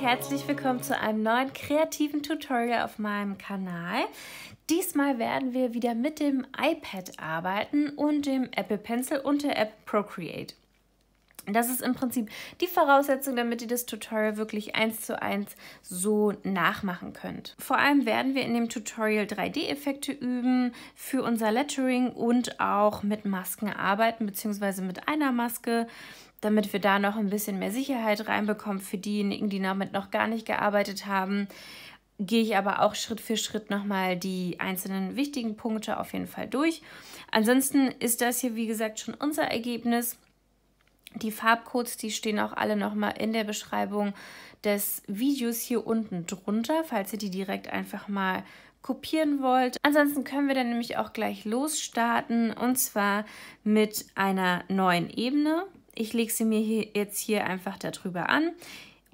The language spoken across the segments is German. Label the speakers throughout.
Speaker 1: herzlich willkommen zu einem neuen kreativen Tutorial auf meinem Kanal. Diesmal werden wir wieder mit dem iPad arbeiten und dem Apple Pencil und der App Procreate. Das ist im Prinzip die Voraussetzung, damit ihr das Tutorial wirklich eins zu eins so nachmachen könnt. Vor allem werden wir in dem Tutorial 3D-Effekte üben, für unser Lettering und auch mit Masken arbeiten, beziehungsweise mit einer Maske damit wir da noch ein bisschen mehr Sicherheit reinbekommen für diejenigen, die damit noch gar nicht gearbeitet haben, gehe ich aber auch Schritt für Schritt nochmal die einzelnen wichtigen Punkte auf jeden Fall durch. Ansonsten ist das hier, wie gesagt, schon unser Ergebnis. Die Farbcodes, die stehen auch alle nochmal in der Beschreibung des Videos hier unten drunter, falls ihr die direkt einfach mal kopieren wollt. Ansonsten können wir dann nämlich auch gleich losstarten und zwar mit einer neuen Ebene. Ich lege sie mir hier jetzt hier einfach darüber an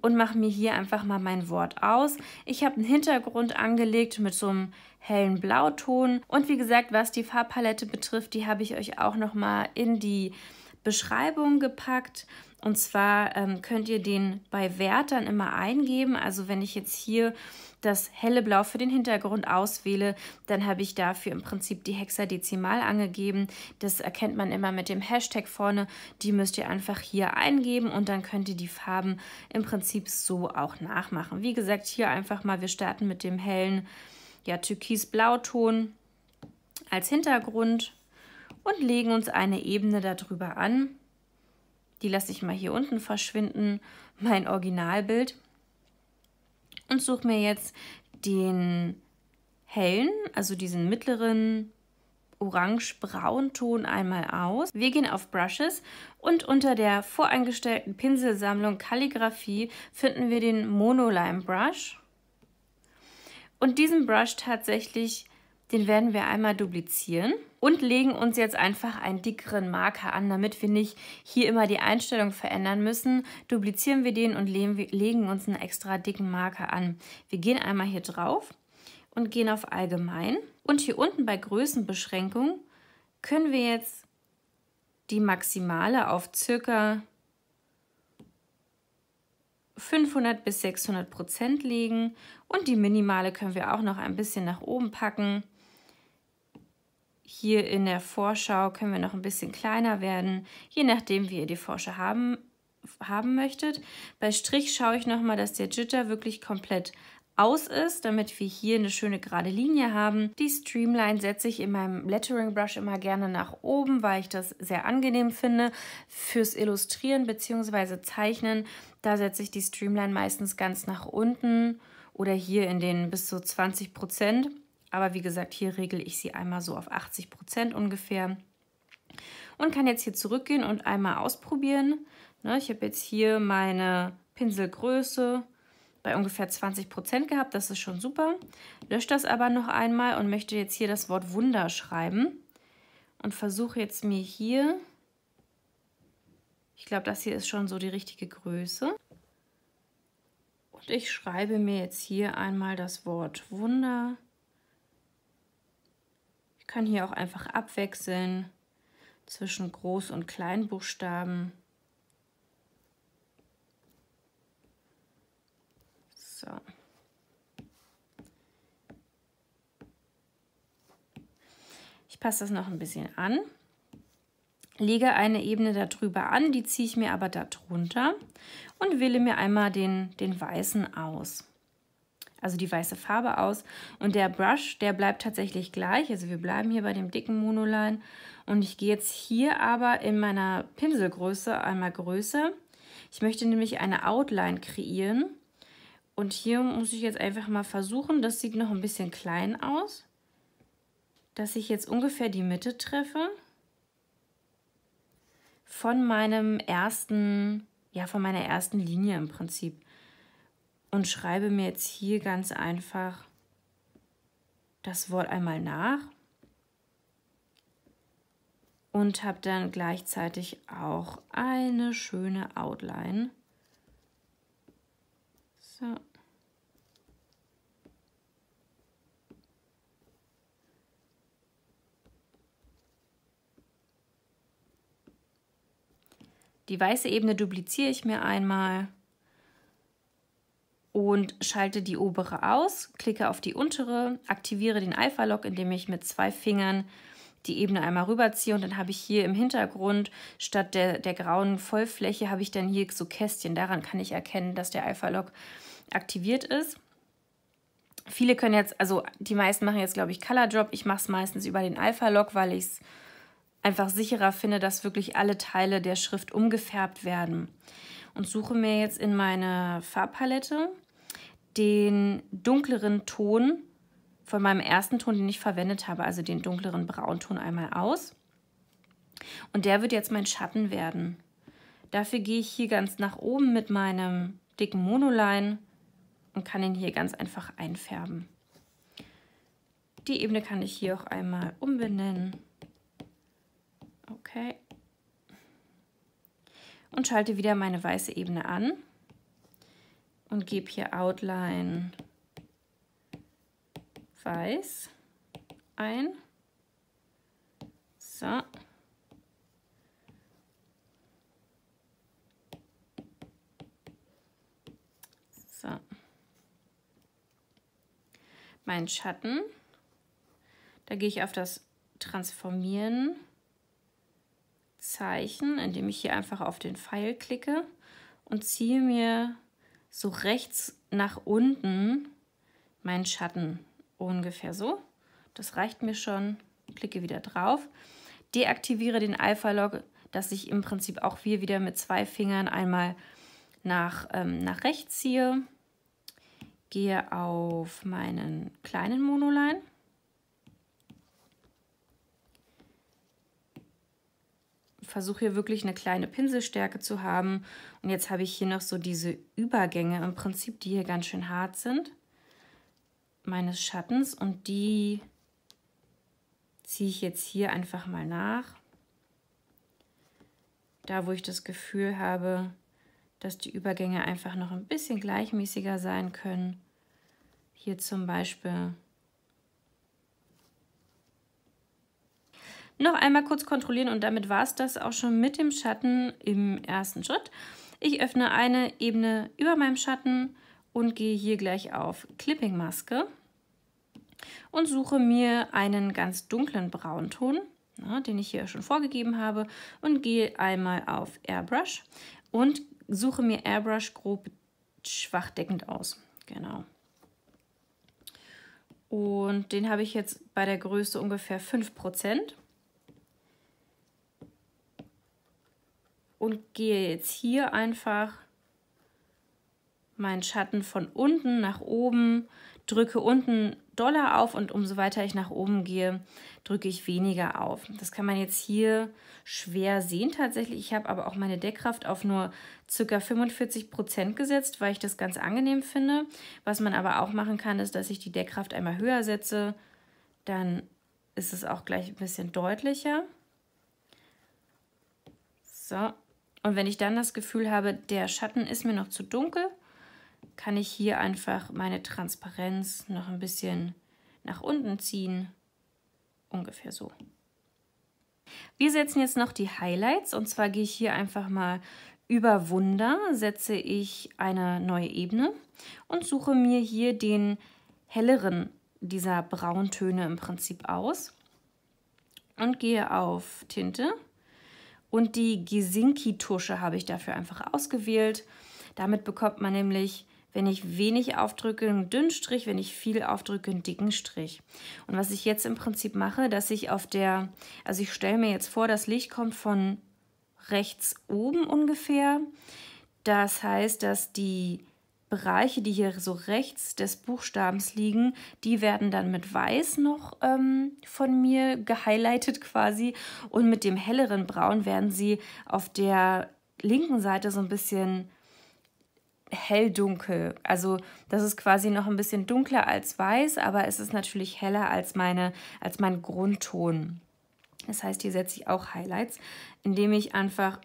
Speaker 1: und mache mir hier einfach mal mein Wort aus. Ich habe einen Hintergrund angelegt mit so einem hellen Blauton und wie gesagt, was die Farbpalette betrifft, die habe ich euch auch nochmal in die Beschreibung gepackt. Und zwar ähm, könnt ihr den bei Wertern immer eingeben. Also wenn ich jetzt hier das helle Blau für den Hintergrund auswähle, dann habe ich dafür im Prinzip die Hexadezimal angegeben. Das erkennt man immer mit dem Hashtag vorne. Die müsst ihr einfach hier eingeben und dann könnt ihr die Farben im Prinzip so auch nachmachen. Wie gesagt, hier einfach mal, wir starten mit dem hellen ja, Türkis-Blauton als Hintergrund und legen uns eine Ebene darüber an. Die lasse ich mal hier unten verschwinden, mein Originalbild. Und suche mir jetzt den hellen, also diesen mittleren orange-braun Ton einmal aus. Wir gehen auf Brushes und unter der voreingestellten Pinselsammlung Kalligraphie finden wir den Monolime Brush. Und diesen Brush tatsächlich den werden wir einmal duplizieren und legen uns jetzt einfach einen dickeren Marker an, damit wir nicht hier immer die Einstellung verändern müssen. Duplizieren wir den und legen uns einen extra dicken Marker an. Wir gehen einmal hier drauf und gehen auf Allgemein. Und hier unten bei Größenbeschränkung können wir jetzt die Maximale auf circa 500 bis 600 Prozent legen und die Minimale können wir auch noch ein bisschen nach oben packen. Hier in der Vorschau können wir noch ein bisschen kleiner werden, je nachdem, wie ihr die Vorschau haben, haben möchtet. Bei Strich schaue ich nochmal, dass der Jitter wirklich komplett aus ist, damit wir hier eine schöne gerade Linie haben. Die Streamline setze ich in meinem Lettering Brush immer gerne nach oben, weil ich das sehr angenehm finde. Fürs Illustrieren bzw. Zeichnen, da setze ich die Streamline meistens ganz nach unten oder hier in den bis zu 20 Prozent. Aber wie gesagt, hier regle ich sie einmal so auf 80 Prozent ungefähr. Und kann jetzt hier zurückgehen und einmal ausprobieren. Ne, ich habe jetzt hier meine Pinselgröße bei ungefähr 20 Prozent gehabt. Das ist schon super. Lösche das aber noch einmal und möchte jetzt hier das Wort Wunder schreiben. Und versuche jetzt mir hier, ich glaube, das hier ist schon so die richtige Größe. Und ich schreibe mir jetzt hier einmal das Wort Wunder kann hier auch einfach abwechseln zwischen Groß- und Kleinbuchstaben. So. Ich passe das noch ein bisschen an. Lege eine Ebene darüber an, die ziehe ich mir aber darunter und wähle mir einmal den, den weißen aus also die weiße Farbe aus. Und der Brush, der bleibt tatsächlich gleich. Also wir bleiben hier bei dem dicken Monoline. Und ich gehe jetzt hier aber in meiner Pinselgröße einmal größer. Ich möchte nämlich eine Outline kreieren. Und hier muss ich jetzt einfach mal versuchen, das sieht noch ein bisschen klein aus, dass ich jetzt ungefähr die Mitte treffe von meinem ersten, ja, von meiner ersten Linie im Prinzip und schreibe mir jetzt hier ganz einfach das Wort einmal nach und habe dann gleichzeitig auch eine schöne Outline. So. Die weiße Ebene dupliziere ich mir einmal und schalte die obere aus, klicke auf die untere, aktiviere den Alpha-Lock, indem ich mit zwei Fingern die Ebene einmal rüberziehe und dann habe ich hier im Hintergrund statt der, der grauen Vollfläche habe ich dann hier so Kästchen. Daran kann ich erkennen, dass der Alpha-Lock aktiviert ist. Viele können jetzt, also die meisten machen jetzt, glaube ich, Color Drop. Ich mache es meistens über den Alpha-Lock, weil ich es einfach sicherer finde, dass wirklich alle Teile der Schrift umgefärbt werden. Und suche mir jetzt in meine Farbpalette den dunkleren Ton von meinem ersten Ton, den ich verwendet habe, also den dunkleren Braunton einmal aus. Und der wird jetzt mein Schatten werden. Dafür gehe ich hier ganz nach oben mit meinem dicken Monoline und kann ihn hier ganz einfach einfärben. Die Ebene kann ich hier auch einmal umbenennen. Okay. Und schalte wieder meine weiße Ebene an und gebe hier Outline weiß ein. So. So. Mein Schatten. Da gehe ich auf das Transformieren Zeichen, indem ich hier einfach auf den Pfeil klicke und ziehe mir so rechts nach unten meinen Schatten. Ungefähr so. Das reicht mir schon. Klicke wieder drauf. Deaktiviere den Alpha-Log, dass ich im Prinzip auch hier wieder mit zwei Fingern einmal nach, ähm, nach rechts ziehe. Gehe auf meinen kleinen Monoline versuche hier wirklich eine kleine Pinselstärke zu haben. Und jetzt habe ich hier noch so diese Übergänge im Prinzip, die hier ganz schön hart sind, meines Schattens. Und die ziehe ich jetzt hier einfach mal nach. Da, wo ich das Gefühl habe, dass die Übergänge einfach noch ein bisschen gleichmäßiger sein können. Hier zum Beispiel noch einmal kurz kontrollieren und damit war es das auch schon mit dem Schatten im ersten Schritt. Ich öffne eine Ebene über meinem Schatten und gehe hier gleich auf Clipping Maske und suche mir einen ganz dunklen Braunton, na, den ich hier schon vorgegeben habe und gehe einmal auf Airbrush und suche mir Airbrush grob schwach deckend aus. Genau. Und den habe ich jetzt bei der Größe ungefähr 5%. und gehe jetzt hier einfach meinen Schatten von unten nach oben, drücke unten doller auf und umso weiter ich nach oben gehe, drücke ich weniger auf. Das kann man jetzt hier schwer sehen tatsächlich. Ich habe aber auch meine Deckkraft auf nur ca. 45% Prozent gesetzt, weil ich das ganz angenehm finde. Was man aber auch machen kann, ist, dass ich die Deckkraft einmal höher setze. Dann ist es auch gleich ein bisschen deutlicher. So, und wenn ich dann das Gefühl habe, der Schatten ist mir noch zu dunkel, kann ich hier einfach meine Transparenz noch ein bisschen nach unten ziehen. Ungefähr so. Wir setzen jetzt noch die Highlights und zwar gehe ich hier einfach mal über Wunder, setze ich eine neue Ebene und suche mir hier den helleren dieser Brauntöne im Prinzip aus und gehe auf Tinte und die gesinki tusche habe ich dafür einfach ausgewählt. Damit bekommt man nämlich, wenn ich wenig aufdrücke, einen dünnen Strich, wenn ich viel aufdrücke, einen dicken Strich. Und was ich jetzt im Prinzip mache, dass ich auf der, also ich stelle mir jetzt vor, das Licht kommt von rechts oben ungefähr. Das heißt, dass die Bereiche, die hier so rechts des Buchstabens liegen, die werden dann mit weiß noch ähm, von mir gehighlightet quasi und mit dem helleren Braun werden sie auf der linken Seite so ein bisschen hell-dunkel. Also das ist quasi noch ein bisschen dunkler als weiß, aber es ist natürlich heller als, meine, als mein Grundton. Das heißt, hier setze ich auch Highlights, indem ich einfach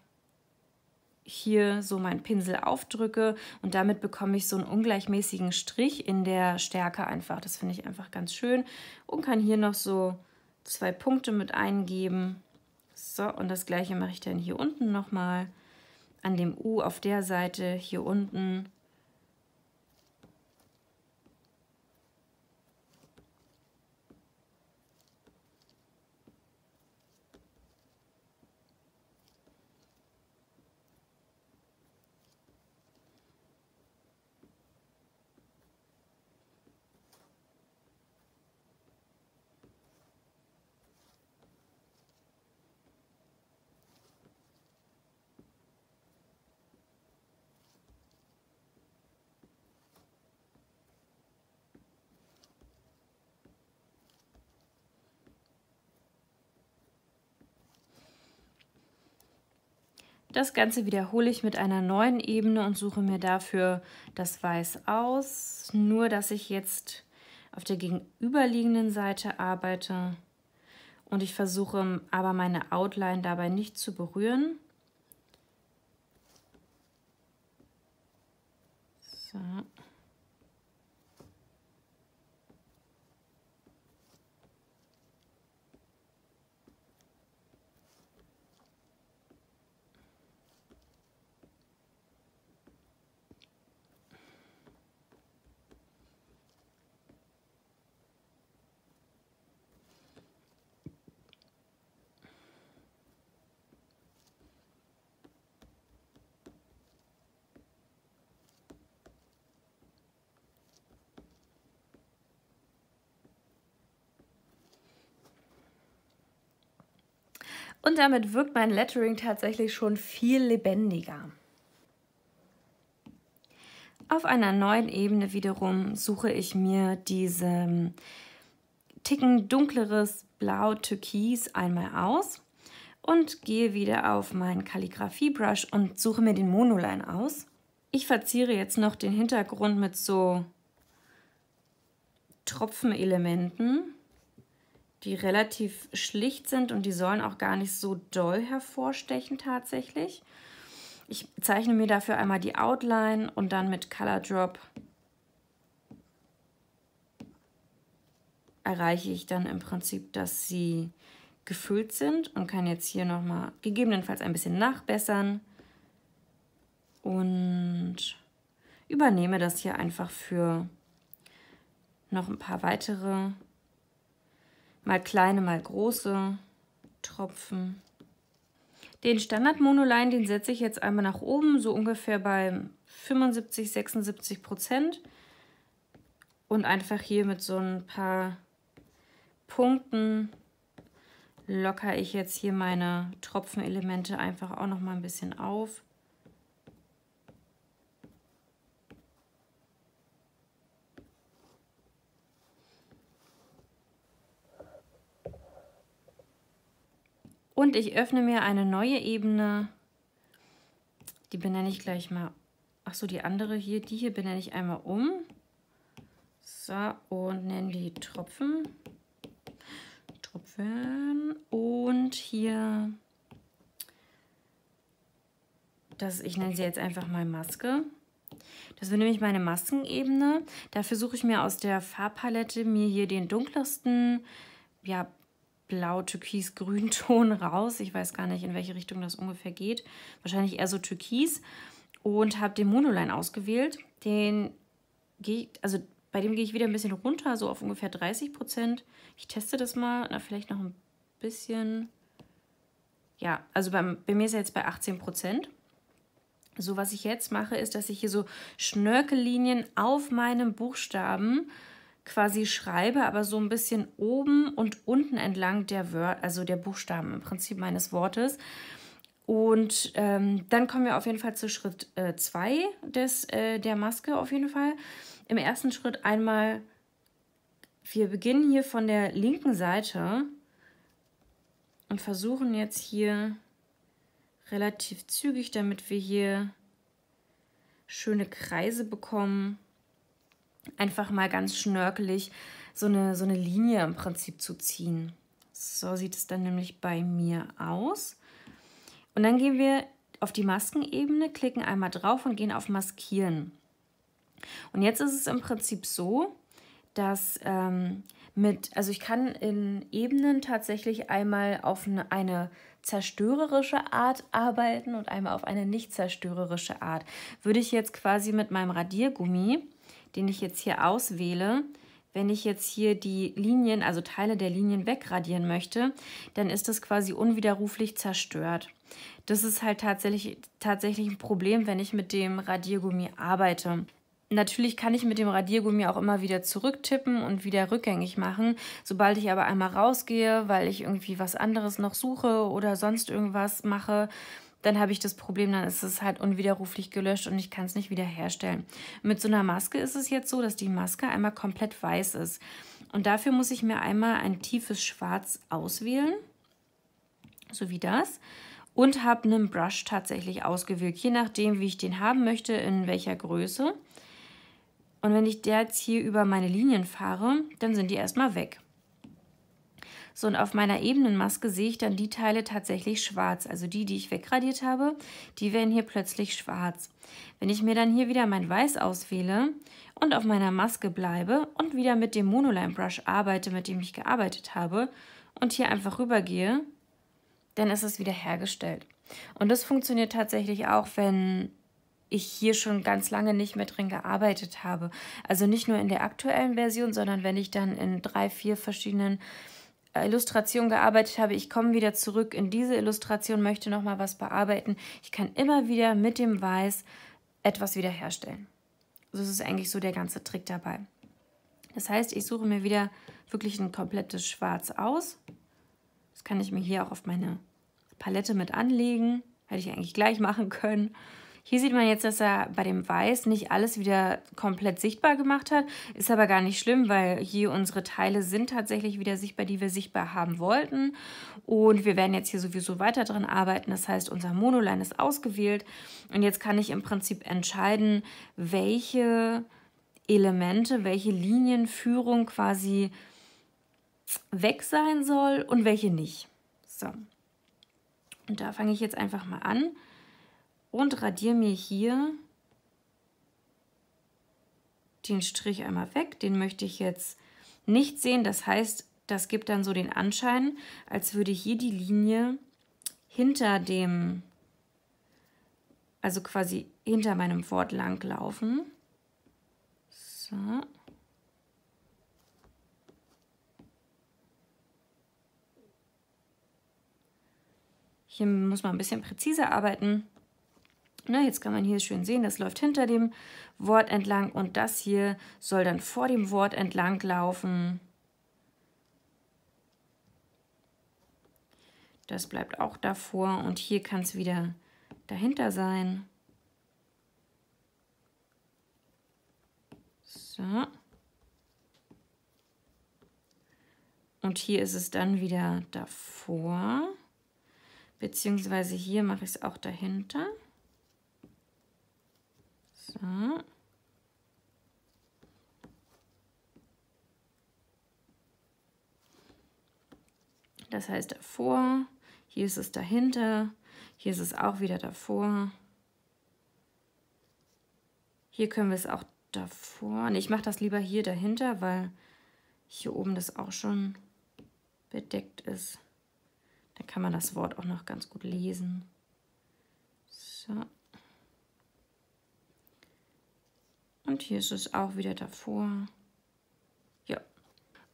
Speaker 1: hier so meinen Pinsel aufdrücke und damit bekomme ich so einen ungleichmäßigen Strich in der Stärke einfach. Das finde ich einfach ganz schön und kann hier noch so zwei Punkte mit eingeben. So, und das gleiche mache ich dann hier unten nochmal an dem U auf der Seite, hier unten Das Ganze wiederhole ich mit einer neuen Ebene und suche mir dafür das Weiß aus, nur dass ich jetzt auf der gegenüberliegenden Seite arbeite und ich versuche aber meine Outline dabei nicht zu berühren. So. Und damit wirkt mein Lettering tatsächlich schon viel lebendiger. Auf einer neuen Ebene wiederum suche ich mir diese ähm, Ticken dunkleres Blau-Türkis einmal aus und gehe wieder auf meinen Kalligraphie-Brush und suche mir den Monoline aus. Ich verziere jetzt noch den Hintergrund mit so Tropfenelementen die relativ schlicht sind und die sollen auch gar nicht so doll hervorstechen tatsächlich. Ich zeichne mir dafür einmal die Outline und dann mit Color Drop erreiche ich dann im Prinzip, dass sie gefüllt sind und kann jetzt hier nochmal gegebenenfalls ein bisschen nachbessern und übernehme das hier einfach für noch ein paar weitere mal kleine, mal große Tropfen. Den Standard-Monoline, den setze ich jetzt einmal nach oben, so ungefähr bei 75, 76 Prozent. Und einfach hier mit so ein paar Punkten lockere ich jetzt hier meine Tropfenelemente einfach auch noch mal ein bisschen auf. Und ich öffne mir eine neue Ebene. Die benenne ich gleich mal. Achso, die andere hier, die hier benenne ich einmal um. So, und nenne die Tropfen. Tropfen. Und hier, das, ich nenne sie jetzt einfach mal Maske. Das wird nämlich meine Maskenebene. Dafür suche ich mir aus der Farbpalette mir hier den dunkelsten ja, blau-türkis-grünton raus. Ich weiß gar nicht, in welche Richtung das ungefähr geht. Wahrscheinlich eher so türkis. Und habe den Monoline ausgewählt. Den gehe also bei dem gehe ich wieder ein bisschen runter, so auf ungefähr 30 Prozent. Ich teste das mal, na vielleicht noch ein bisschen. Ja, also beim, bei mir ist er jetzt bei 18 Prozent. So, was ich jetzt mache, ist, dass ich hier so Schnörkellinien auf meinem Buchstaben quasi schreibe, aber so ein bisschen oben und unten entlang der Wörter, also der Buchstaben im Prinzip meines Wortes. Und ähm, dann kommen wir auf jeden Fall zu Schritt 2 äh, äh, der Maske auf jeden Fall. Im ersten Schritt einmal, wir beginnen hier von der linken Seite und versuchen jetzt hier relativ zügig, damit wir hier schöne Kreise bekommen, einfach mal ganz schnörkelig so eine, so eine Linie im Prinzip zu ziehen. So sieht es dann nämlich bei mir aus. Und dann gehen wir auf die Maskenebene, klicken einmal drauf und gehen auf Maskieren. Und jetzt ist es im Prinzip so, dass ähm, mit, also ich kann in Ebenen tatsächlich einmal auf eine, zerstörerische Art arbeiten und einmal auf eine nicht zerstörerische Art. Würde ich jetzt quasi mit meinem Radiergummi den ich jetzt hier auswähle, wenn ich jetzt hier die Linien, also Teile der Linien wegradieren möchte, dann ist das quasi unwiderruflich zerstört. Das ist halt tatsächlich, tatsächlich ein Problem, wenn ich mit dem Radiergummi arbeite. Natürlich kann ich mit dem Radiergummi auch immer wieder zurücktippen und wieder rückgängig machen. Sobald ich aber einmal rausgehe, weil ich irgendwie was anderes noch suche oder sonst irgendwas mache, dann habe ich das Problem, dann ist es halt unwiderruflich gelöscht und ich kann es nicht wiederherstellen. Mit so einer Maske ist es jetzt so, dass die Maske einmal komplett weiß ist. Und dafür muss ich mir einmal ein tiefes Schwarz auswählen, so wie das und habe einen Brush tatsächlich ausgewählt, je nachdem, wie ich den haben möchte, in welcher Größe. Und wenn ich der jetzt hier über meine Linien fahre, dann sind die erstmal weg. So, und auf meiner Ebenenmaske sehe ich dann die Teile tatsächlich schwarz. Also die, die ich wegradiert habe, die werden hier plötzlich schwarz. Wenn ich mir dann hier wieder mein Weiß auswähle und auf meiner Maske bleibe und wieder mit dem Monoline Brush arbeite, mit dem ich gearbeitet habe, und hier einfach rübergehe, dann ist es wieder hergestellt. Und das funktioniert tatsächlich auch, wenn ich hier schon ganz lange nicht mehr drin gearbeitet habe. Also nicht nur in der aktuellen Version, sondern wenn ich dann in drei, vier verschiedenen Illustration gearbeitet habe, ich komme wieder zurück in diese Illustration, möchte nochmal was bearbeiten. Ich kann immer wieder mit dem Weiß etwas wiederherstellen. Das ist eigentlich so der ganze Trick dabei. Das heißt, ich suche mir wieder wirklich ein komplettes Schwarz aus. Das kann ich mir hier auch auf meine Palette mit anlegen. Hätte ich eigentlich gleich machen können. Hier sieht man jetzt, dass er bei dem Weiß nicht alles wieder komplett sichtbar gemacht hat. Ist aber gar nicht schlimm, weil hier unsere Teile sind tatsächlich wieder sichtbar, die wir sichtbar haben wollten. Und wir werden jetzt hier sowieso weiter dran arbeiten. Das heißt, unser Monoline ist ausgewählt. Und jetzt kann ich im Prinzip entscheiden, welche Elemente, welche Linienführung quasi weg sein soll und welche nicht. So. Und da fange ich jetzt einfach mal an und radiere mir hier den Strich einmal weg. Den möchte ich jetzt nicht sehen. Das heißt, das gibt dann so den Anschein, als würde hier die Linie hinter dem, also quasi hinter meinem Wort lang laufen. So. Hier muss man ein bisschen präziser arbeiten. Ne, jetzt kann man hier schön sehen, das läuft hinter dem Wort entlang und das hier soll dann vor dem Wort entlang laufen. Das bleibt auch davor und hier kann es wieder dahinter sein. So. Und hier ist es dann wieder davor, beziehungsweise hier mache ich es auch dahinter. So. Das heißt davor, hier ist es dahinter, hier ist es auch wieder davor. Hier können wir es auch davor. Ich mache das lieber hier dahinter, weil hier oben das auch schon bedeckt ist. Da kann man das Wort auch noch ganz gut lesen. So. Und hier ist es auch wieder davor. Ja.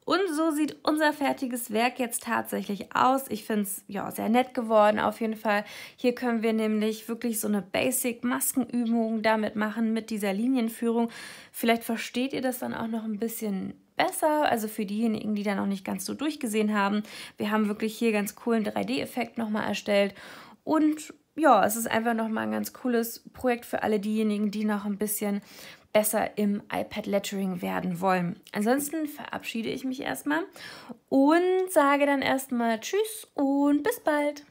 Speaker 1: Und so sieht unser fertiges Werk jetzt tatsächlich aus. Ich finde es ja, sehr nett geworden auf jeden Fall. Hier können wir nämlich wirklich so eine Basic-Maskenübung damit machen, mit dieser Linienführung. Vielleicht versteht ihr das dann auch noch ein bisschen besser, also für diejenigen, die da noch nicht ganz so durchgesehen haben. Wir haben wirklich hier ganz coolen 3D-Effekt nochmal erstellt und ja, es ist einfach nochmal ein ganz cooles Projekt für alle diejenigen, die noch ein bisschen besser im iPad Lettering werden wollen. Ansonsten verabschiede ich mich erstmal und sage dann erstmal Tschüss und bis bald.